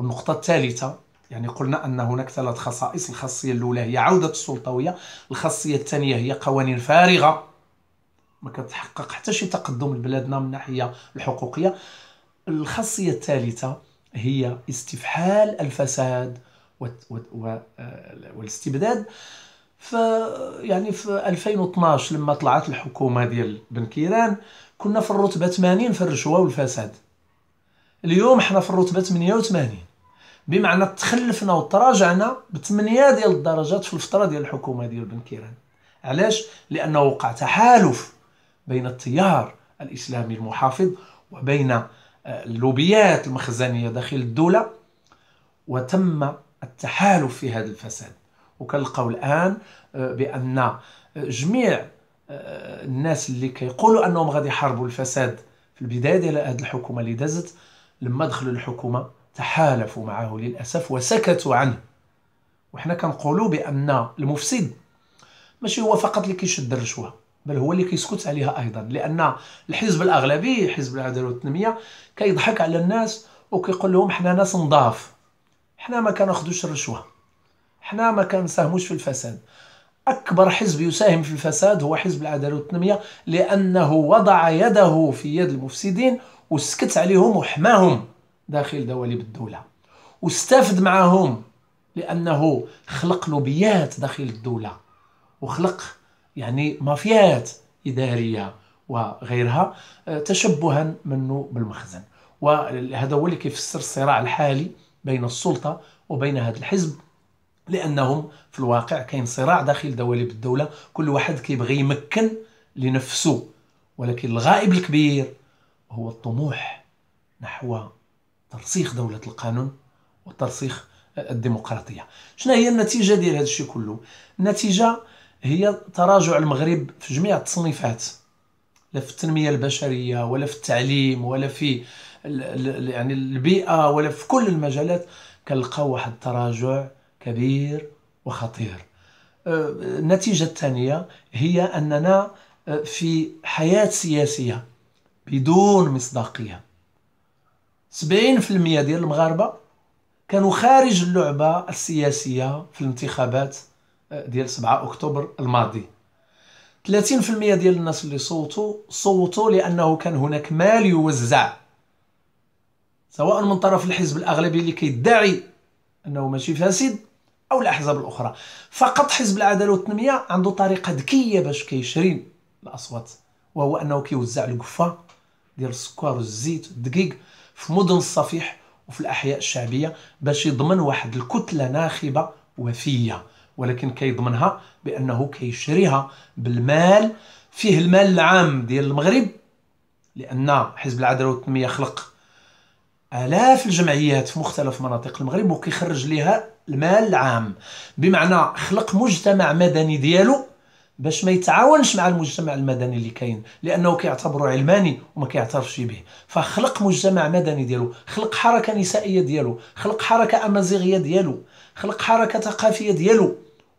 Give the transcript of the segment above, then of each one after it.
والنقطة الثالثة يعني قلنا أن هناك ثلاث خصائص الخاصية الأولى هي عودة السلطوية الخاصية الثانية هي قوانين فارغة ما كتحقق حتى شي تقدم لبلادنا من الناحية الحقوقية الخاصية الثالثة هي استفحال الفساد آه، والاستبداد ف يعني في 2012 لما طلعت الحكومه ديال بن كيران كنا في الرتبه 80 في الرشوه والفساد اليوم حنا في الرتبه 88 بمعنى تخلفنا وتراجعنا بثمانية ديال الدرجات في الفتره ديال الحكومه ديال بن كيران علاش لانه وقع تحالف بين التيار الاسلامي المحافظ وبين آه، اللوبيات المخزنيه داخل الدوله وتم التحالف في هذا الفساد وكنلقاو الان آه، بان آه، جميع الناس اللي كيقولوا انهم غادي يحاربوا الفساد في البدايه ديال هذه الحكومه اللي دازت لما دخلوا الحكومه تحالفوا معه للأسف وسكتوا عنه وحنا كنقولوا بأن المفسد ماشي هو فقط اللي كيشد الرشوة بل هو اللي كيسكت عليها أيضا لأن الحزب الأغلبي حزب العدالة والتنمية كيضحك على الناس وكيقول لهم حنا ناس نضاف حنا ما كناخدوش الرشوة حنا ما كنساهموش في الفساد أكبر حزب يساهم في الفساد هو حزب العدالة والتنمية لأنه وضع يده في يد المفسدين وسكت عليهم وحماهم داخل دواليب الدولة واستافد معهم لأنه خلق لوبيات داخل الدولة وخلق يعني مافيات إدارية وغيرها آه، تشبها منه بالمخزن وهذا هو اللي كيفسر الصراع الحالي بين السلطة وبين هذا الحزب لأنهم في الواقع كاين صراع داخل دواليب الدولة كل واحد كيبغي يمكن لنفسه ولكن الغائب الكبير هو الطموح نحو ترسيخ دولة القانون وترسيخ الديمقراطية شنو هي النتيجة ديال هذا الشيء كله النتيجة هي تراجع المغرب في جميع التصنيفات لا في التنمية البشرية ولا في التعليم ولا في يعني البيئة ولا في كل المجالات كنلقى واحد التراجع كبير وخطير أه، النتيجة الثانية هي أننا أه، في حياة سياسية بدون مصداقية 70% ديال المغاربه كانوا خارج اللعبه السياسيه في الانتخابات آه، ديال 7 اكتوبر الماضي 30% ديال الناس اللي صوتوا صوتوا لانه كان هناك مال يوزع سواء من طرف الحزب الاغلبي اللي كيدعي انه ماشي فاسد او الاحزاب الاخرى فقط حزب العداله والتنميه عنده طريقه ذكيه باش كيشري الاصوات وهو انه كيوزع القفه ديال السكر والزيت والدقيق في مدن الصفيح وفي الاحياء الشعبيه باش يضمن واحد الكتله ناخبه وفيه ولكن كيضمنها بانه كيشريها بالمال فيه المال العام ديال المغرب لان حزب العداله والتنميه خلق الاف الجمعيات في مختلف مناطق المغرب وكيخرج لها المال العام بمعنى خلق مجتمع مدني ديالو باش ما يتعاونش مع المجتمع المدني اللي كاين لانه كيعتبره علماني وما كيعترفش به فخلق مجتمع مدني ديالو خلق حركه نسائيه ديالو خلق حركه امازيغيه ديالو خلق حركه ثقافيه ديالو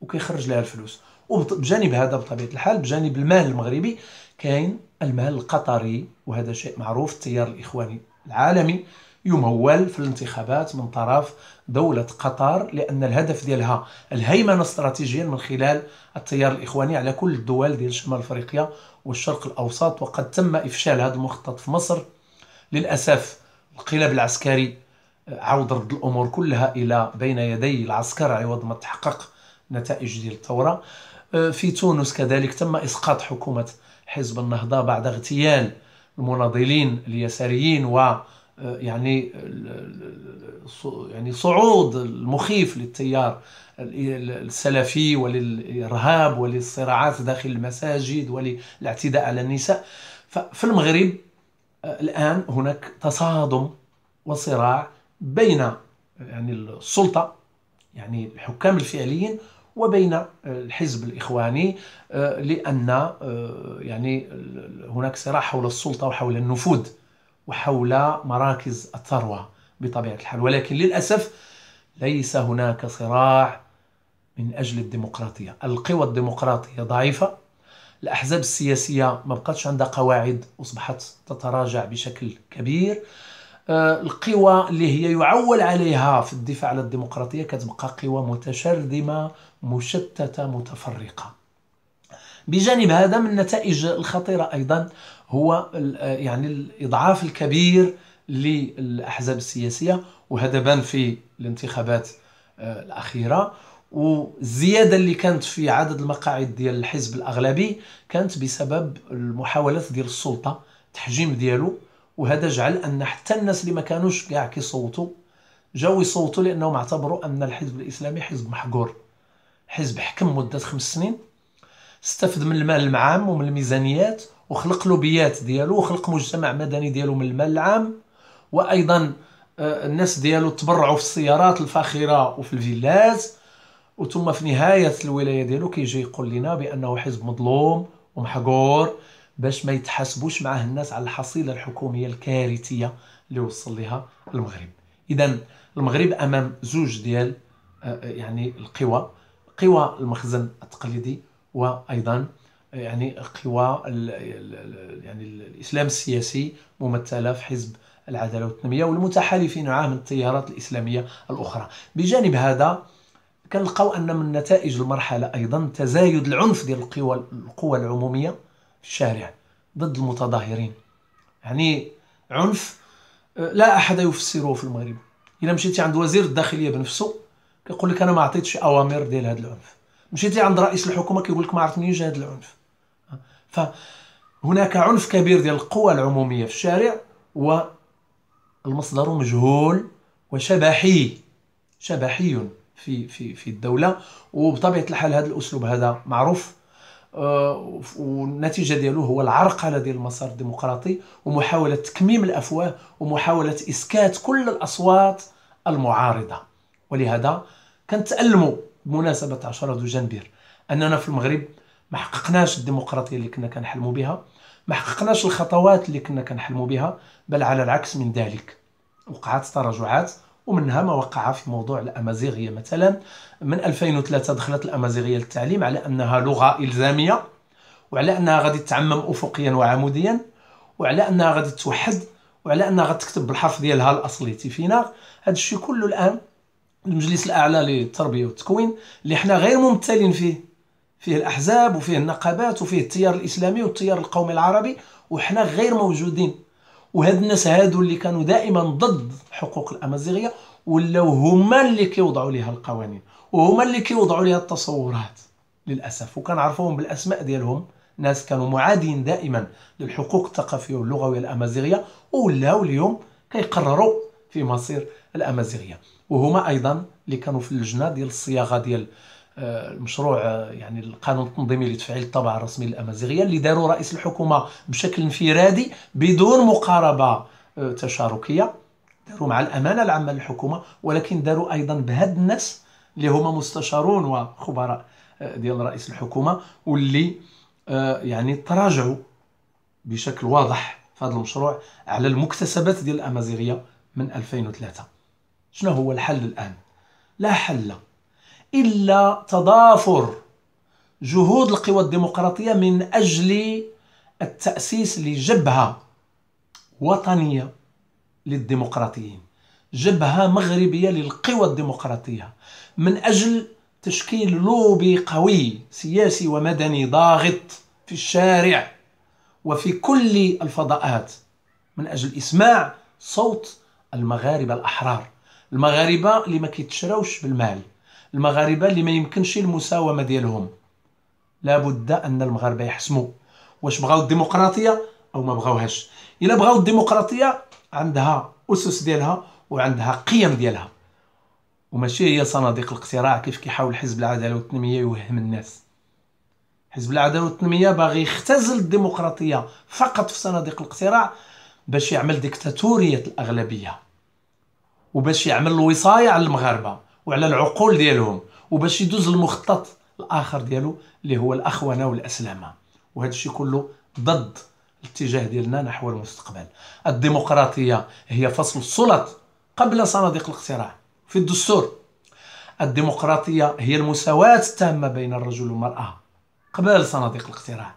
وكيخرج لها الفلوس وبجانب هذا بطبيعه الحال بجانب المال المغربي كاين المال القطري وهذا شيء معروف التيار الاخواني العالمي يمول في الانتخابات من طرف دولة قطر لأن الهدف ديالها الهيمنة استراتيجيا من خلال التيار الإخواني على كل الدول ديال شمال أفريقيا والشرق الأوسط وقد تم إفشال هذا المخطط في مصر للأسف الانقلاب العسكري عاود رد الأمور كلها إلى بين يدي العسكر عوض ما تحقق نتائج ديال الثورة أه، في تونس كذلك تم إسقاط حكومة حزب النهضة بعد اغتيال المناضلين اليساريين و يعني يعني صعود المخيف للتيار السلفي وللإرهاب وللصراعات داخل المساجد وللاعتداء على النساء ففي المغرب آه، الآن هناك تصادم وصراع بين يعني السلطة يعني الحكام الفعليين وبين آه، الحزب الإخواني آه، لأن يعني هناك صراع حول السلطة وحول النفوذ وحول مراكز الثروة بطبيعة الحال ولكن للأسف ليس هناك صراع من أجل الديمقراطية القوى الديمقراطية ضعيفة الأحزاب السياسية ما بقتش عندها قواعد وأصبحت تتراجع بشكل كبير آه، القوى اللي هي يعول عليها في الدفاع على الديمقراطية كتبقى قوى متشرذمة مشتتة متفرقة بجانب هذا من النتائج الخطيرة أيضا هو يعني الإضعاف الكبير للأحزاب السياسية وهذا بان في الانتخابات آه، الأخيرة والزيادة اللي كانت في عدد المقاعد ديال الحزب الأغلبي كانت بسبب المحاولات ديال السلطة تحجيم ديالو وهذا جعل أن حتى الناس اللي ما كانوش كاع كيصوتوا جاو يصوتوا لأنهم اعتبروا أن الحزب الإسلامي حزب محقور حزب حكم مدة خمس سنين استفد من المال العام ومن الميزانيات وخلق لوبيات ديالو وخلق مجتمع مدني ديالو من المال العام وايضا آه، الناس ديالو تبرعوا في السيارات الفاخره وفي الفيلات وثم في نهايه الولايه ديالو كيجي يقول لنا بانه حزب مظلوم ومحقور باش ما يتحاسبوش معاه الناس على الحصيله الحكوميه الكارثيه اللي وصل لها المغرب اذا المغرب امام زوج ديال آه، يعني القوى قوى المخزن التقليدي وايضا يعني قوى يعني الاسلام السياسي ممثله في حزب العداله والتنميه والمتحالفين معاه من التيارات الاسلاميه الاخرى بجانب هذا كنلقاو ان من نتائج المرحله ايضا تزايد العنف ديال القوى القوى العموميه في الشارع ضد المتظاهرين يعني عنف آه، لا احد يفسره في المغرب الا مشيتي عند وزير الداخليه بنفسه كيقول لك انا ما عطيتش اوامر ديال هذا العنف مشيتي عند رئيس الحكومه كيقول لك ما عرفت منين جا هذا العنف فهناك عنف كبير ديال القوى العموميه في الشارع والمصدر مجهول وشبحي شبحي في في في الدوله وبطبيعه الحال هذا الاسلوب هذا معروف آه، والنتيجه ديالو هو العرقله ديال المسار الديمقراطي ومحاوله تكميم الافواه ومحاوله اسكات كل الاصوات المعارضه ولهذا كنتالموا بمناسبة عشرة دو جنبير أننا في المغرب ما حققناش الديمقراطية اللي كنا كنحلموا بها ما حققناش الخطوات اللي كنا كنحلموا بها بل على العكس من ذلك وقعت تراجعات ومنها ما وقع في موضوع الأمازيغية مثلا من 2003 دخلت الأمازيغية للتعليم على أنها لغة إلزامية وعلى أنها غادي تعمم أفقيا وعموديا وعلى أنها غادي توحد وعلى أنها غادي تكتب بالحرف ديالها الأصلي تيفينا هذا الشيء كله الآن المجلس الاعلى للتربيه والتكوين اللي حنا غير ممثلين فيه فيه الاحزاب وفيه النقابات وفيه التيار الاسلامي والتيار القومي العربي وحنا غير موجودين وهاد الناس هادو اللي كانوا دائما ضد حقوق الامازيغيه ولاو هما اللي كيوضعوا ليها القوانين وهما اللي كيوضعوا ليها التصورات للاسف وكنعرفوهم بالاسماء ديالهم ناس كانوا معادين دائما للحقوق الثقافيه واللغويه الامازيغيه ولاو اليوم كيقرروا في مصير الامازيغيه وهما ايضا اللي كانوا في اللجنه ديال الصياغه ديال آه، المشروع آه، يعني القانون التنظيمي لتفعيل الطبعه الرسمي للامازيغيه اللي داروا رئيس الحكومه بشكل انفرادي بدون مقاربه آه، تشاركيه داروا مع الامانه العامه للحكومه ولكن داروا ايضا بهاد الناس اللي هما مستشارون وخبراء ديال رئيس الحكومه واللي يعني تراجعوا بشكل واضح في هذا المشروع على المكتسبات ديال الامازيغيه من 2003 شنو هو الحل الآن؟ لا حل إلا تضافر جهود القوى الديمقراطية من أجل التأسيس لجبهة وطنية للديمقراطيين جبهة مغربية للقوى الديمقراطية من أجل تشكيل لوبي قوي سياسي ومدني ضاغط في الشارع وفي كل الفضاءات من أجل إسماع صوت المغاربة الأحرار المغاربه اللي ما كيتشراوش بالمال المغاربه اللي ما يمكنش المساومه ديالهم لابد ان المغاربه يحسموا واش بغاو الديمقراطيه او ما بغاوهاش الا بغاو الديمقراطيه عندها اسس ديالها وعندها قيم ديالها وماشي هي صناديق الاقتراع كيف كيحاول حزب العداله والتنميه يوهم الناس حزب العداله والتنميه باغي يختزل الديمقراطيه فقط في صناديق الاقتراع باش يعمل ديكتاتوريه الاغلبيه وباش يعمل الوصايه على المغاربه وعلى العقول ديالهم وباش يدوز المخطط الاخر ديالو اللي هو الاخونه والاسلامه وهذا الشيء كله ضد الاتجاه ديالنا نحو المستقبل الديمقراطيه هي فصل السلط قبل صناديق الاقتراع في الدستور الديمقراطيه هي المساواه التامه بين الرجل والمراه قبل صناديق الاقتراع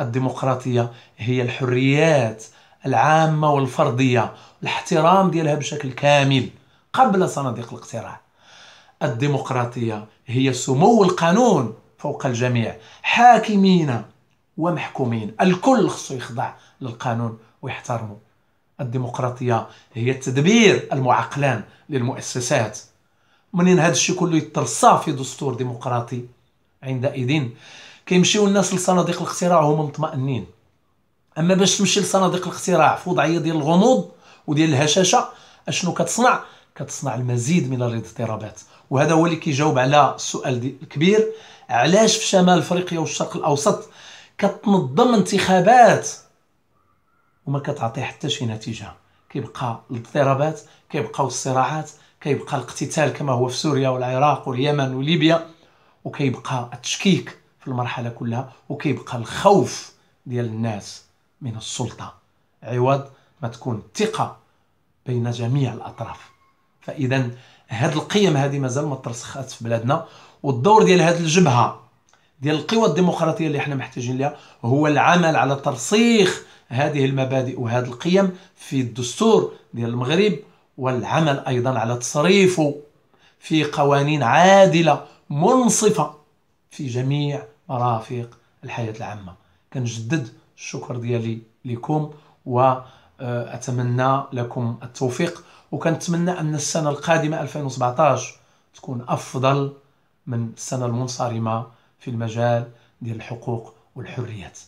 الديمقراطيه هي الحريات العامة والفردية الاحترام ديالها بشكل كامل قبل صناديق الاقتراع الديمقراطية هي سمو القانون فوق الجميع حاكمين ومحكومين الكل خصو يخضع للقانون ويحترمه الديمقراطية هي التدبير المعقلان للمؤسسات منين هذا الشيء كله يترصى في دستور ديمقراطي عندئذ كيمشيو الناس لصناديق الاقتراع وهم مطمئنين اما باش تمشي لصناديق الاقتراع في وضعيه ديال الغموض وديال الهشاشه اشنو كتصنع كتصنع المزيد من الاضطرابات وهذا هو اللي كيجاوب على السؤال الكبير علاش في شمال افريقيا والشرق الاوسط كتنظم انتخابات وما كتعطي حتى شي نتيجه كيبقى الاضطرابات كيبقاو الصراعات كيبقى الاقتتال كما هو في سوريا والعراق واليمن وليبيا وكيبقى التشكيك في المرحله كلها وكيبقى الخوف ديال الناس من السلطة عوض ما تكون الثقة بين جميع الأطراف فإذا هاد القيم هذه مازال ما ترسخات في بلادنا والدور ديال هاد الجبهة ديال القوى الديمقراطية اللي احنا محتاجين لها هو العمل على ترسيخ هذه المبادئ وهذه القيم في الدستور ديال المغرب والعمل أيضا على تصريفه في قوانين عادلة منصفة في جميع مرافق الحياة العامة كنجدد الشكر ديالي لكم واتمنى آه، لكم التوفيق وكنتمنى ان السنه القادمه 2017 تكون افضل من السنه المنصرمه في المجال ديال الحقوق والحريات